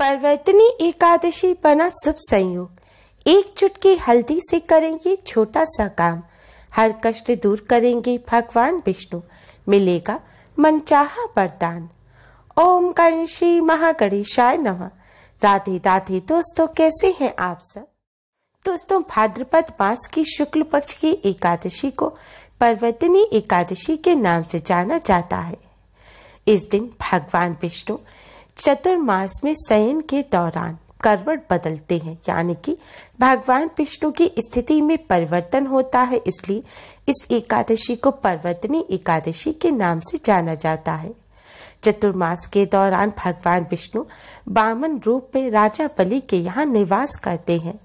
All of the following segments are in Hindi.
परवर्तनी एकादशी बना शुभ संयोग एक चुटकी हल्दी से करेंगे छोटा सा काम हर कष्ट दूर करेंगे भगवान विष्णु मिलेगा मनचाहा वरदान ओम कंशी श्री महागणेशाय नमः राधे राधे दोस्तों कैसे हैं आप सब दोस्तों भाद्रपद मास की शुक्ल पक्ष की एकादशी को पर्वतनी एकादशी के नाम से जाना जाता है इस दिन भगवान विष्णु चतुर्मास में शयन के दौरान करवट बदलते हैं यानी कि भगवान विष्णु की स्थिति में परिवर्तन होता है इसलिए इस एकादशी को पर्वतनी एकादशी के नाम से जाना जाता है चतुर्मास के दौरान भगवान विष्णु बामन रूप में राजा बलि के यहाँ निवास करते हैं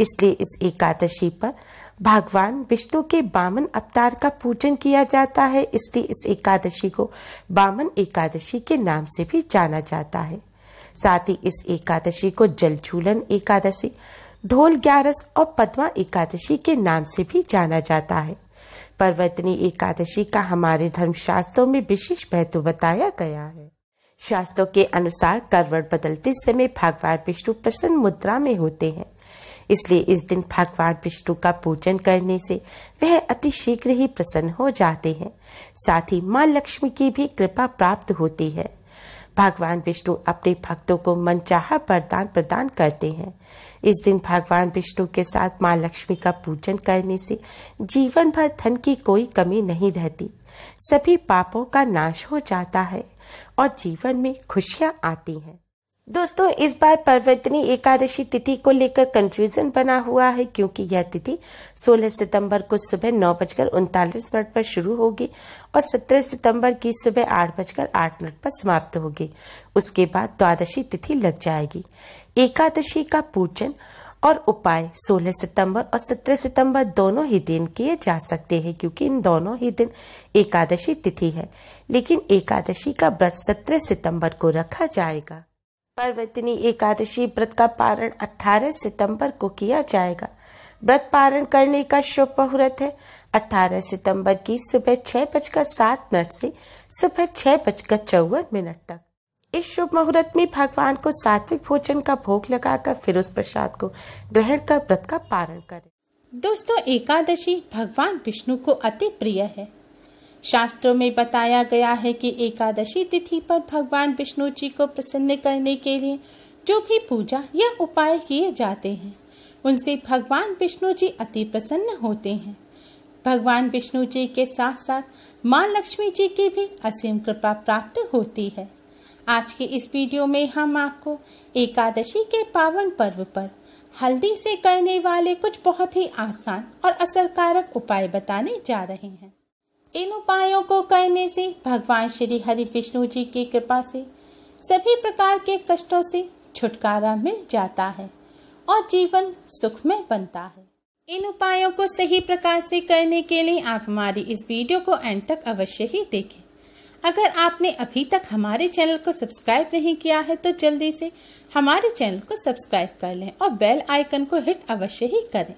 इसलिए इस एकादशी पर भगवान विष्णु के बामन अवतार का पूजन किया जाता है इसलिए इस एकादशी को बामन एकादशी के नाम से भी जाना जाता है साथ ही इस एकादशी को जल झूलन एकादशी ढोल ग्यारस और पदमा एकादशी के नाम से भी जाना जाता है पर्वतनी एकादशी का हमारे धर्म शास्त्रों में विशेष महत्व बताया गया है शास्त्रों के अनुसार करवट बदलते समय भगवान विष्णु प्रसन्न मुद्रा में होते हैं इसलिए इस दिन भगवान विष्णु का पूजन करने से वह अति शीघ्र ही प्रसन्न हो जाते हैं साथ ही माँ लक्ष्मी की भी कृपा प्राप्त होती है भगवान विष्णु अपने भक्तों को मनचाहा वरदान प्रदान करते हैं इस दिन भगवान विष्णु के साथ माँ लक्ष्मी का पूजन करने से जीवन भर धन की कोई कमी नहीं रहती सभी पापों का नाश हो जाता है और जीवन में खुशियाँ आती हैं दोस्तों इस बार पर्वतनी एकादशी तिथि को लेकर कंफ्यूजन बना हुआ है क्योंकि यह तिथि 16 सितंबर को सुबह नौ बजकर उनतालीस मिनट पर शुरू होगी और 17 सितंबर की सुबह आठ बजकर आठ मिनट पर समाप्त होगी उसके बाद द्वादशी तिथि लग जाएगी एकादशी का पूजन और उपाय 16 सितंबर और 17 सितंबर दोनों ही दिन किए जा सकते हैं क्योंकि इन दोनों ही दिन एकादशी तिथि है लेकिन एकादशी का व्रत 17 सितंबर को रखा जाएगा पर्वतनी एकादशी व्रत का पारण 18 सितंबर को किया जाएगा व्रत पारण करने का शुभ मुहूर्त है 18 सितंबर की सुबह छह बजकर सात मिनट से सुबह छह बजकर चौवन मिनट तक इस शुभ मुहूर्त में भगवान को सात्विक भोजन का भोग लगाकर फिर उस प्रसाद को ग्रहण कर व्रत का पारण करें दोस्तों एकादशी भगवान विष्णु को अति प्रिय है शास्त्रों में बताया गया है कि एकादशी तिथि पर भगवान विष्णु जी को प्रसन्न करने के लिए जो भी पूजा या उपाय किए जाते हैं उनसे भगवान विष्णु जी अति प्रसन्न होते हैं भगवान विष्णु जी के साथ साथ माँ लक्ष्मी जी की भी असीम कृपा प्राप्त होती है आज के इस वीडियो में हम आपको एकादशी के पावन पर्व पर हल्दी से करने वाले कुछ बहुत ही आसान और असरकारक उपाय बताने जा रहे हैं इन उपायों को करने से भगवान श्री हरि विष्णु जी की कृपा से सभी प्रकार के कष्टों से छुटकारा मिल जाता है और जीवन सुखमय बनता है इन उपायों को सही प्रकार से करने के लिए आप हमारी इस वीडियो को एंड तक अवश्य ही देखें अगर आपने अभी तक हमारे चैनल को सब्सक्राइब नहीं किया है तो जल्दी से हमारे चैनल को सब्सक्राइब कर लें और बेल आइकन को हिट अवश्य ही करें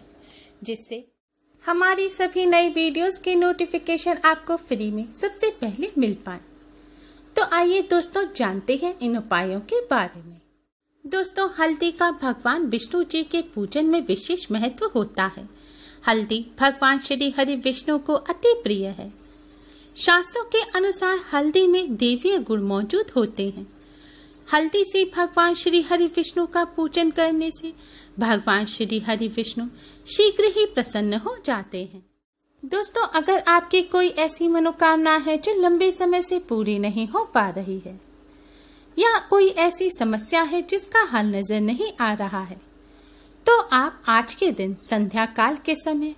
जिससे हमारी सभी नई वीडियोस के नोटिफिकेशन आपको फ्री में सबसे पहले मिल पाए तो आइए दोस्तों जानते हैं इन उपायों के बारे में दोस्तों हल्दी का भगवान विष्णु जी के पूजन में विशेष महत्व होता है हल्दी भगवान श्री हरि विष्णु को अति प्रिय है शास्त्रों के अनुसार हल्दी में देवीय गुण मौजूद होते हैं हल्दी से भगवान श्री हरि विष्णु का पूजन करने से भगवान श्री हरि विष्णु शीघ्र ही प्रसन्न हो जाते हैं दोस्तों अगर आपकी कोई ऐसी मनोकामना है जो लंबे समय से पूरी नहीं हो पा रही है या कोई ऐसी समस्या है जिसका हल नजर नहीं आ रहा है तो आप आज के दिन संध्या काल के समय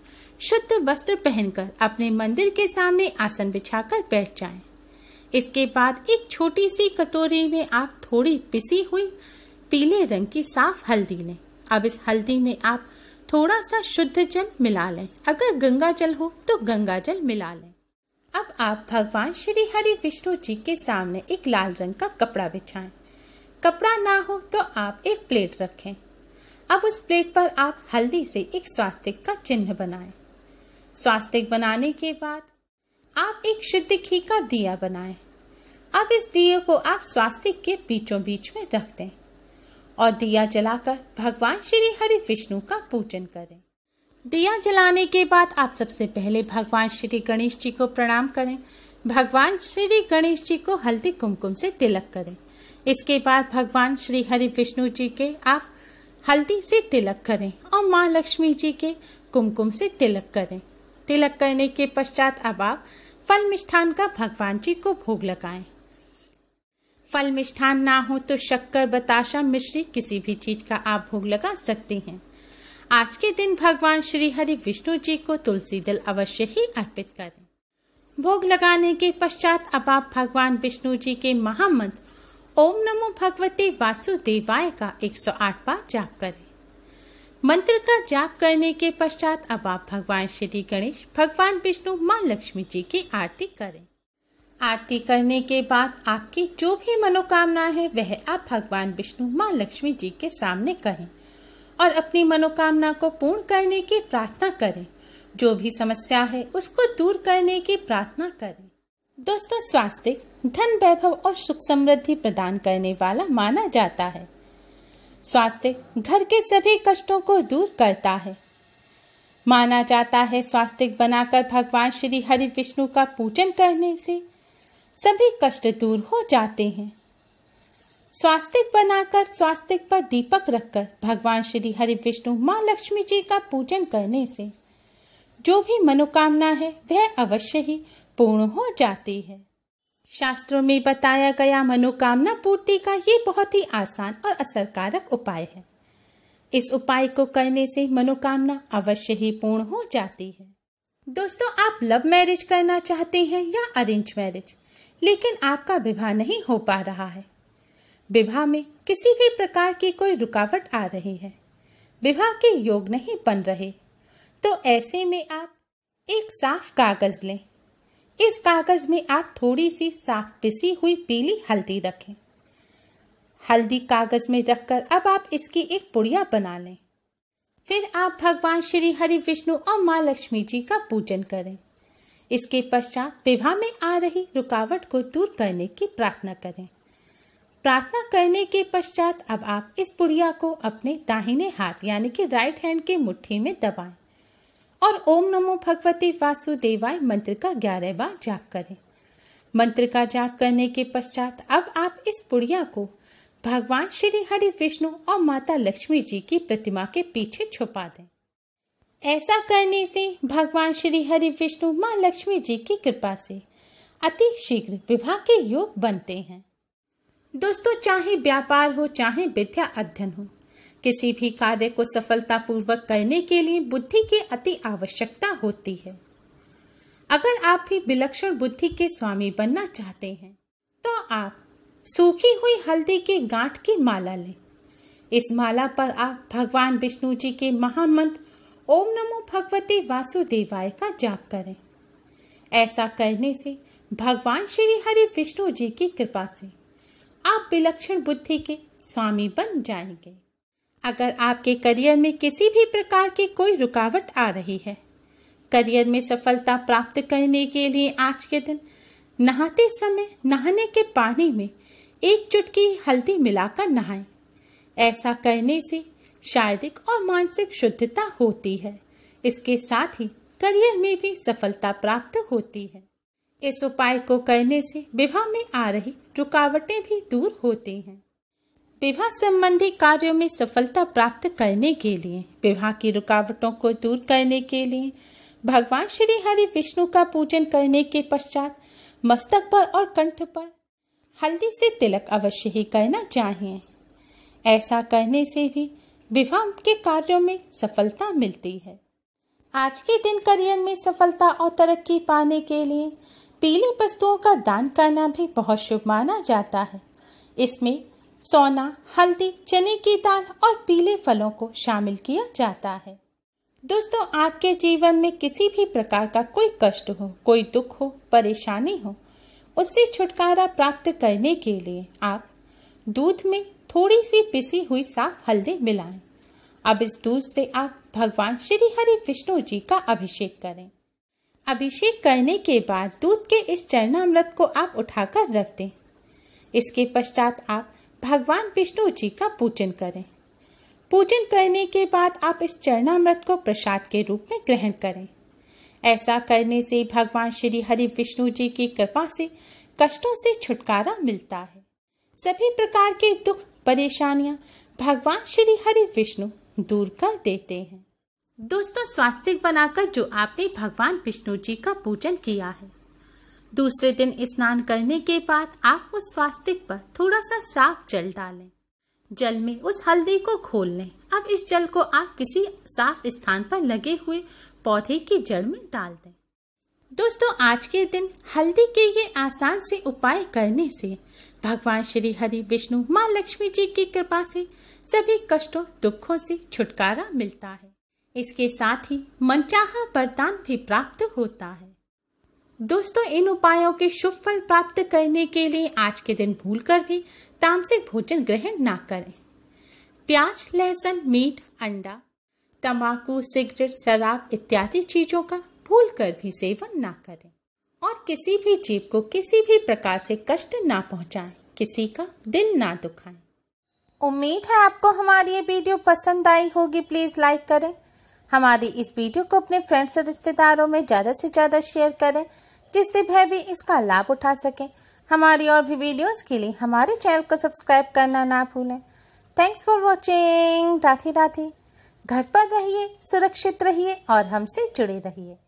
शुद्ध वस्त्र पहनकर अपने मंदिर के सामने आसन बिछाकर बैठ जाएं। इसके बाद एक छोटी सी कटोरी में आप थोड़ी पिसी हुई पीले रंग की साफ हल्दी लें अब इस हल्दी में आप थोड़ा सा शुद्ध जल मिला लें अगर गंगा जल हो तो गंगा जल मिला लें अब आप भगवान श्री हरि विष्णु जी के सामने एक लाल रंग का कपड़ा बिछाएं कपड़ा ना हो तो आप एक प्लेट रखें अब उस प्लेट पर आप हल्दी से एक स्वास्तिक का चिन्ह बनाएं स्वास्तिक बनाने के बाद आप एक शुद्ध घी का दिया बनाएं अब इस दिए को आप स्वास्तिक के बीचों बीच में रख दें और दिया जलाकर भगवान श्री हरि विष्णु का पूजन करें दिया जलाने के बाद आप सबसे पहले भगवान श्री गणेश जी को प्रणाम करें भगवान श्री गणेश जी को हल्दी कुमकुम से तिलक करें इसके बाद भगवान श्री हरि विष्णु जी के आप हल्दी से तिलक करें और माँ लक्ष्मी जी के कुमकुम से तिलक करें तिलक करने के पश्चात अब आप फल मिष्ठान का भगवान जी को भोग लगाएं फल मिष्ठान ना हो तो शक्कर बताशा मिश्री किसी भी चीज का आप भोग लगा सकते हैं आज के दिन भगवान श्री हरि विष्णु जी को तुलसी दल अवश्य ही अर्पित करें भोग लगाने के पश्चात अब आप भगवान विष्णु जी के महामंत्र ओम नमो भगवते वासुदेवाय का 108 बार जाप करें मंत्र का जाप करने के पश्चात अब आप भगवान श्री गणेश भगवान विष्णु माँ लक्ष्मी जी की आरती करें आरती करने के बाद आपकी जो भी मनोकामना है वह आप भगवान विष्णु माँ लक्ष्मी जी के सामने करें और अपनी मनोकामना को पूर्ण करने की प्रार्थना करें जो भी समस्या है उसको दूर करने की प्रार्थना करें दोस्तों स्वास्थ्य धन वैभव और सुख समृद्धि प्रदान करने वाला माना जाता है स्वास्थ्य घर के सभी कष्टों को दूर करता है माना जाता है स्वास्थ्य बनाकर भगवान श्री हरि विष्णु का पूजन करने से सभी कष्ट दूर हो जाते हैं स्वास्तिक बनाकर स्वास्तिक पर दीपक रखकर भगवान श्री हरि विष्णु माँ लक्ष्मी जी का पूजन करने से जो भी मनोकामना है वह अवश्य ही पूर्ण हो जाती है शास्त्रों में बताया गया मनोकामना पूर्ति का ये बहुत ही आसान और असरकारक उपाय है इस उपाय को करने से मनोकामना अवश्य ही पूर्ण हो जाती है दोस्तों आप लव मैरिज करना चाहते हैं या अरेंज मैरिज लेकिन आपका विवाह नहीं हो पा रहा है विवाह में किसी भी प्रकार की कोई रुकावट आ रही है विवाह के योग नहीं बन रहे तो ऐसे में आप एक साफ कागज लें इस कागज में आप थोड़ी सी साफ पिसी हुई पीली हल्दी रखें हल्दी कागज में रखकर अब आप इसकी एक पुड़िया बना लें फिर आप भगवान श्री हरि विष्णु और माँ लक्ष्मी जी का पूजन करें इसके पश्चात विवाह में आ रही रुकावट को दूर करने की प्रार्थना करें प्रार्थना करने के पश्चात अब आप इस बुढ़िया को अपने दाहिने हाथ यानी कि राइट हैंड के मुट्ठी में दबाएं और ओम नमो भगवते वासुदेवाय मंत्र का ग्यारह बार जाप करें मंत्र का जाप करने के पश्चात अब आप इस बुढ़िया को भगवान श्री हरि विष्णु और माता लक्ष्मी जी की प्रतिमा के पीछे छुपा दें ऐसा करने से भगवान श्री हरि विष्णु माँ लक्ष्मी जी की कृपा से अति शीघ्र विवाह के योग बनते हैं दोस्तों चाहे व्यापार हो चाहे विद्या अध्ययन हो किसी भी कार्य को सफलतापूर्वक करने के लिए बुद्धि की अति आवश्यकता होती है अगर आप भी विलक्षण बुद्धि के स्वामी बनना चाहते हैं तो आप सूखी हुई हल्दी के गांठ की माला लें इस माला पर आप भगवान विष्णु जी के महामंत्र ओम नमो भगवते वासुदेवाय का जाप करें ऐसा करने से भगवान श्री हरि विष्णु जी की कृपा से आप विलक्षण बुद्धि के स्वामी बन जाएंगे अगर आपके करियर में किसी भी प्रकार की कोई रुकावट आ रही है करियर में सफलता प्राप्त करने के लिए आज के दिन नहाते समय नहाने के पानी में एक चुटकी हल्दी मिलाकर नहाएं। ऐसा करने से शारीरिक और मानसिक शुद्धता होती है इसके साथ ही करियर में भी सफलता प्राप्त होती है इस उपाय को करने से विवाह में आ रही रुकावटें भी दूर होती हैं विवाह संबंधी कार्यों में सफलता प्राप्त करने के लिए विवाह की रुकावटों को दूर करने के लिए भगवान श्री हरि विष्णु का पूजन करने के पश्चात मस्तक पर और कंठ पर हल्दी से तिलक अवश्य ही करना चाहिए ऐसा करने से भी विवाह के कार्यों में सफलता मिलती है आज के दिन करियर में सफलता और तरक्की पाने के लिए पीली वस्तुओं का दान करना भी बहुत शुभ माना जाता है इसमें सोना हल्दी चने की दाल और पीले फलों को शामिल किया जाता है दोस्तों आपके जीवन में किसी भी प्रकार का कोई कष्ट हो कोई दुख हो परेशानी हो उससे छुटकारा प्राप्त करने के लिए आप दूध में थोड़ी सी पिसी हुई साफ हल्दी मिलाएं। अब इस दूध से आप भगवान श्री हरि विष्णु जी का अभिषेक करें अभिषेक करने के बाद दूध के इस चरणामृत को आप उठाकर रख दें इसके पश्चात आप भगवान विष्णु जी का पूजन करें पूजन करने के बाद आप इस चरणामृत को प्रसाद के रूप में ग्रहण करें ऐसा करने से भगवान श्री हरि विष्णु जी की कृपा से कष्टों से छुटकारा मिलता है सभी प्रकार के दुख परेशानियां भगवान श्री हरि विष्णु दूर कर देते हैं दोस्तों स्वास्तिक बनाकर जो आपने भगवान विष्णु जी का पूजन किया है दूसरे दिन स्नान करने के बाद आप उस स्वास्तिक पर थोड़ा सा साफ जल डालें जल में उस हल्दी को खोल लें अब इस जल को आप किसी साफ स्थान पर लगे हुए पौधे की जड़ में डाल दें दोस्तों आज के दिन हल्दी के ये आसान से उपाय करने से भगवान श्री हरि विष्णु माँ लक्ष्मी जी की कृपा से सभी कष्टों दुखों से छुटकारा मिलता है इसके साथ ही मनचाहा वरदान भी प्राप्त होता है दोस्तों इन उपायों के शुभ फल प्राप्त करने के लिए आज के दिन भूल कर भी तामसिक भोजन ग्रहण ना करें प्याज लहसुन मीट अंडा तंबाकू सिगरेट शराब इत्यादि चीजों का भूल कर भी सेवन ना करें और किसी भी जीव को किसी भी प्रकार से कष्ट ना पहुंचाए किसी का दिल ना दुखाए उम्मीद है आपको हमारी ये वीडियो पसंद आई होगी प्लीज़ लाइक करें हमारी इस वीडियो को अपने फ्रेंड्स और रिश्तेदारों में ज़्यादा से ज़्यादा शेयर करें जिससे वह भी इसका लाभ उठा सके हमारी और भी वीडियोस के लिए हमारे चैनल को सब्सक्राइब करना ना भूलें thanks for watching Radhe Radhe घर पर रहिए सुरक्षित रहिए और हमसे जुड़े रहिए